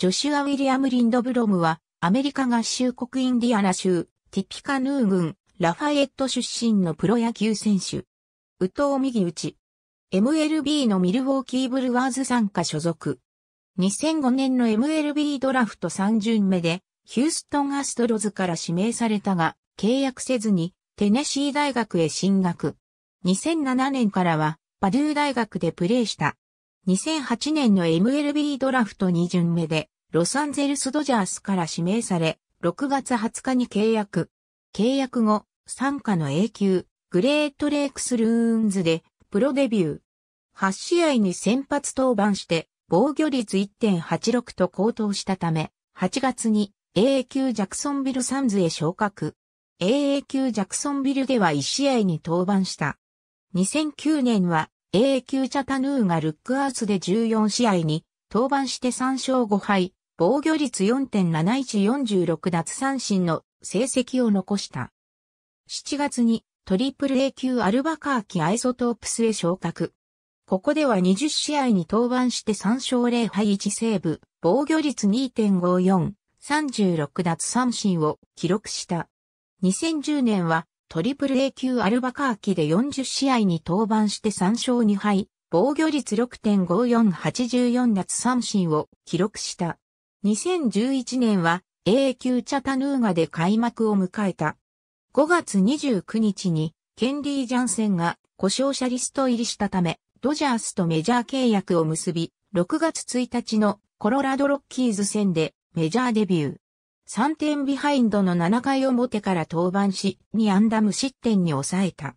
ジョシュア・ウィリアム・リンドブロムは、アメリカ合衆国インディアナ州、ティピカヌー郡、ラファエット出身のプロ野球選手。ウト藤右打ち。MLB のミルウォーキーブルワーズ参加所属。2005年の MLB ドラフト3巡目で、ヒューストンアストロズから指名されたが、契約せずに、テネシー大学へ進学。2007年からは、パドゥー大学でプレーした。2008年の MLB ドラフト2巡目で、ロサンゼルスドジャースから指名され、6月20日に契約。契約後、参加の A 級、グレートレイクスルーンズで、プロデビュー。8試合に先発登板して、防御率1.86と高騰したため、8月に a 級ジャクソンビルサンズへ昇格。a 級ジャクソンビルでは1試合に登板した。2009年は A 級チャタヌーがルックアースで14試合に登板して3勝5敗、防御率4.7146奪三振の成績を残した。7月にトリプル A 級アルバカーキアイソトープスへ昇格。ここでは20試合に登板して3勝0敗1セーブ、防御率2.54、36奪三振を記録した。2010年はトリプル A 級アルバカーキで40試合に登板して3勝2敗、防御率6.5484奪三振を記録した。2011年は A 級チャタヌーガで開幕を迎えた。5月29日にケンリー・ジャンセンが故障者リスト入りしたため、ドジャースとメジャー契約を結び、6月1日のコロラドロッキーズ戦でメジャーデビュー。3点ビハインドの7回表から登板し、2安打無失点に抑えた。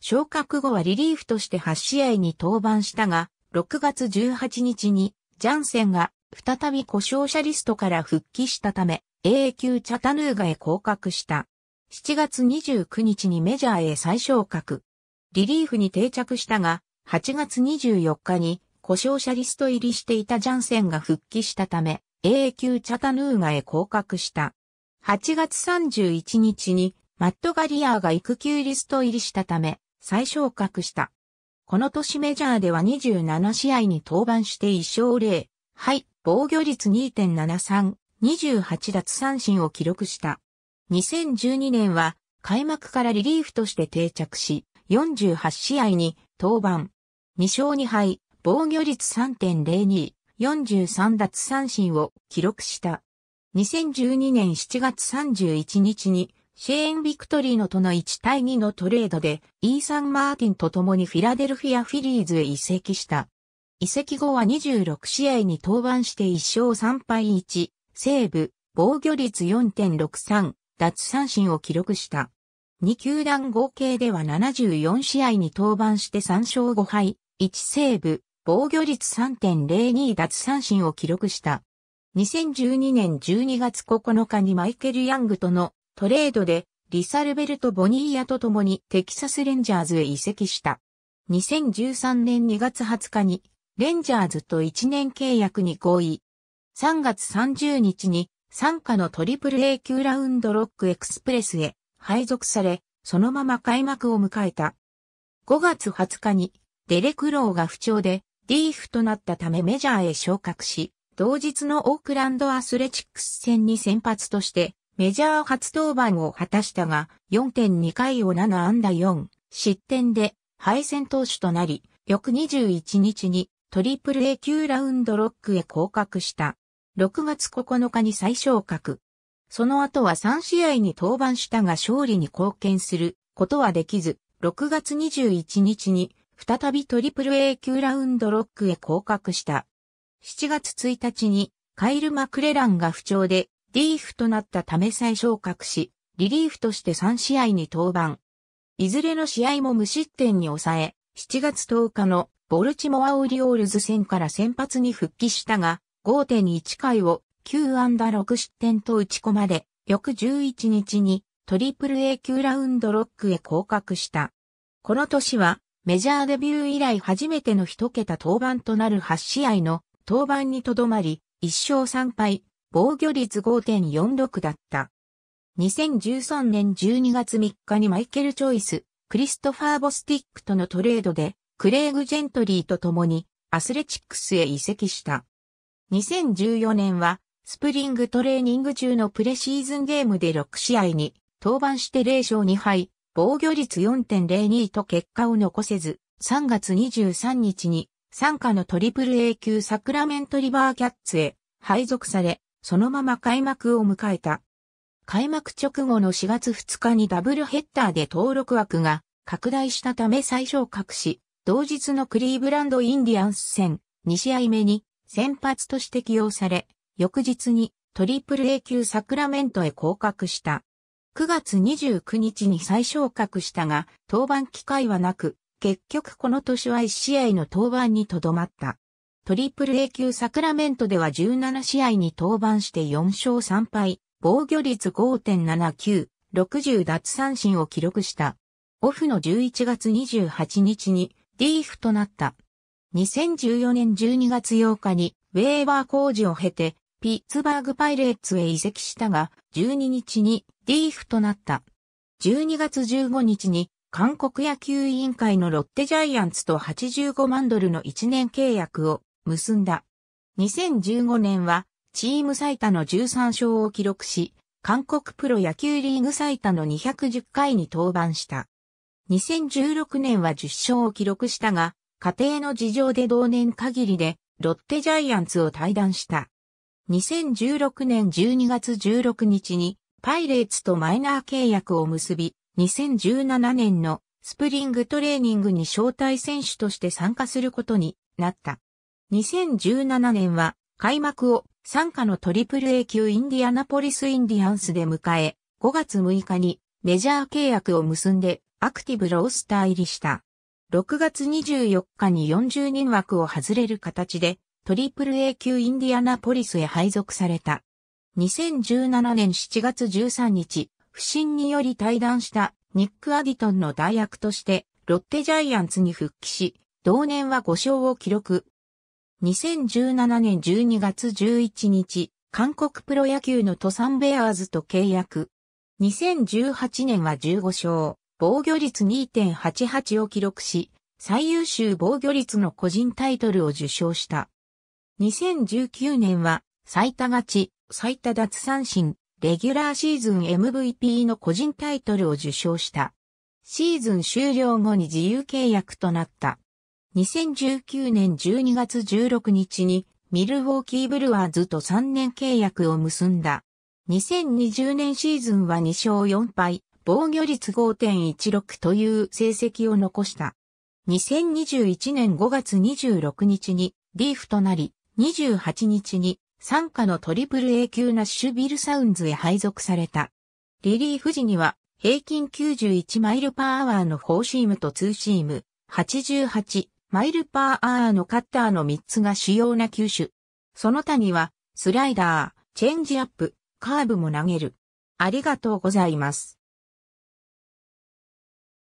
昇格後はリリーフとして8試合に登板したが、6月18日にジャンセンが再び故障者リストから復帰したため、A 級チャタヌーガへ降格した。7月29日にメジャーへ再昇格。リリーフに定着したが、8月24日に故障者リスト入りしていたジャンセンが復帰したため、永久チャタヌーガへ降格した。8月31日にマット・ガリアーが育休リスト入りしたため、再昇格した。この年メジャーでは27試合に登板して1勝0、はい、防御率2.73、28奪三振を記録した。2012年は開幕からリリーフとして定着し、48試合に登板。2勝2敗、防御率3.02、43奪三振を記録した。2012年7月31日に、シェーン・ビクトリーノとの1対2のトレードで、イーサン・マーティンと共にフィラデルフィア・フィリーズへ移籍した。移籍後は26試合に登板して1勝3敗1、セーブ、防御率4.63、奪三振を記録した。2球団合計では74試合に登板して3勝5敗、1セーブ、防御率3.02奪三振を記録した。2012年12月9日にマイケル・ヤングとのトレードでリサルベルト・ボニーヤと共にテキサス・レンジャーズへ移籍した。2013年2月20日にレンジャーズと1年契約に合意。3月30日に参加のトリプル A 級ラウンドロックエクスプレスへ配属され、そのまま開幕を迎えた。5月20日にデレクローが不調でリーフとなったためメジャーへ昇格し、同日のオークランドアスレチックス戦に先発としてメジャー初登板を果たしたが、4.2回を7安打4、失点で敗戦投手となり、翌21日にトリプル A 級ラウンドロックへ降格した。6月9日に再昇格。その後は3試合に登板したが勝利に貢献することはできず、6月21日に再びトリプル A 級ラウンドロックへ降格した。7月1日にカイル・マクレランが不調でリーフとなったため再昇格し、リリーフとして3試合に登板。いずれの試合も無失点に抑え、7月10日のボルチモア・オリオールズ戦から先発に復帰したが、5.1回を9安打6失点と打ち込まれ、翌11日にトリプル A 級ラウンドロックへ降格した。この年はメジャーデビュー以来初めての一桁登板となる8試合の登板にとどまり、1勝3敗、防御率5.46だった。2013年12月3日にマイケル・チョイス、クリストファー・ボスティックとのトレードで、クレイグ・ジェントリーと共にアスレチックスへ移籍した。2014年は、スプリングトレーニング中のプレシーズンゲームで6試合に登板して0勝2敗、防御率4.02と結果を残せず、3月23日に、参加のトリプル A 級サクラメントリバーキャッツへ配属され、そのまま開幕を迎えた。開幕直後の4月2日にダブルヘッダーで登録枠が拡大したため最小格し、同日のクリーブランドインディアンス戦2試合目に先発として起用され、翌日にトリプル A 級サクラメントへ降格した。9月29日に再昇格したが、登板機会はなく、結局この年は1試合の登板にとどまった。トリプル A 級サクラメントでは17試合に登板して4勝3敗、防御率5.79、60奪三振を記録した。オフの11月28日にリーフとなった。2014年12月8日にウェーバー工事を経てピッツバーグパイレーツへ移籍したが、12日にリーフとなった。12月15日に韓国野球委員会のロッテジャイアンツと85万ドルの1年契約を結んだ。2015年はチーム最多の13勝を記録し、韓国プロ野球リーグ最多の210回に登板した。2016年は10勝を記録したが、家庭の事情で同年限りでロッテジャイアンツを退団した。2016年12月16日にパイレーツとマイナー契約を結び、2017年のスプリングトレーニングに招待選手として参加することになった。2017年は開幕を参加のトリプル A 級インディアナポリスインディアンスで迎え、5月6日にメジャー契約を結んでアクティブロースター入りした。6月24日に40人枠を外れる形でトリプル A 級インディアナポリスへ配属された。2017年7月13日、不審により退団したニック・アディトンの代役としてロッテジャイアンツに復帰し、同年は5勝を記録。2017年12月11日、韓国プロ野球のトサンベアーズと契約。2018年は15勝、防御率2.88を記録し、最優秀防御率の個人タイトルを受賞した。2019年は最多勝ち、最多奪三振、レギュラーシーズン MVP の個人タイトルを受賞した。シーズン終了後に自由契約となった。2019年12月16日にミルウォーキーブルワーズと3年契約を結んだ。2020年シーズンは2勝4敗、防御率5.16という成績を残した。2021年5月26日にリーフとなり、28日に参加のトリプル A 級ナッシュビルサウンズへ配属された。リリーフ時には平均91マイルパーアワーのフォーシームとツーシーム、88マイルパーアワーのカッターの3つが主要な球種。その他にはスライダー、チェンジアップ、カーブも投げる。ありがとうございます。